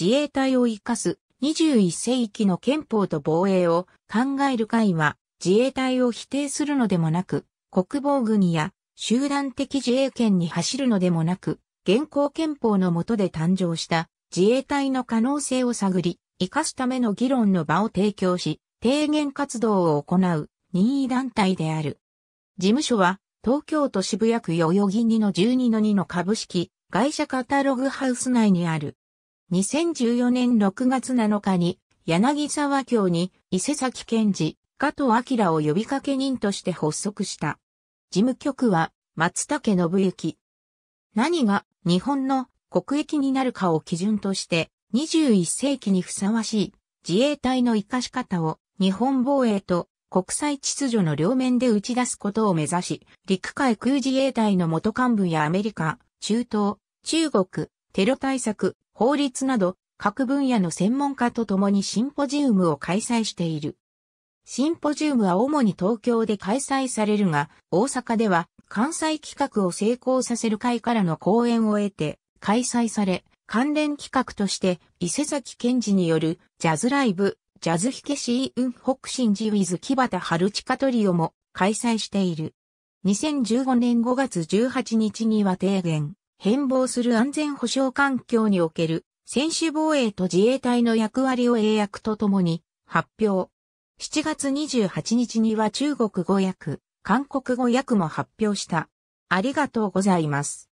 自衛隊を生かす21世紀の憲法と防衛を考える会は自衛隊を否定するのでもなく、国防軍や集団的自衛権に走るのでもなく、現行憲法の下で誕生した自衛隊の可能性を探り、生かすための議論の場を提供し、提言活動を行う任意団体である。事務所は東京都渋谷区代々木2の12の2の株式会社カタログハウス内にある2014年6月7日に、柳沢京に伊勢崎健治、加藤明を呼びかけ人として発足した。事務局は、松竹信之。何が日本の国益になるかを基準として、21世紀にふさわしい自衛隊の活かし方を日本防衛と国際秩序の両面で打ち出すことを目指し、陸海空自衛隊の元幹部やアメリカ、中東、中国、テロ対策、法律など各分野の専門家と共にシンポジウムを開催している。シンポジウムは主に東京で開催されるが、大阪では関西企画を成功させる会からの講演を得て開催され、関連企画として伊勢崎健治によるジャズライブ、ジャズ火けしイーウンジ・ウィズ・キバタ・ハルチカトリオも開催している。2015年5月18日には提言、変貌する安全保障環境における専守防衛と自衛隊の役割を英訳とともに発表。7月28日には中国語訳、韓国語訳も発表した。ありがとうございます。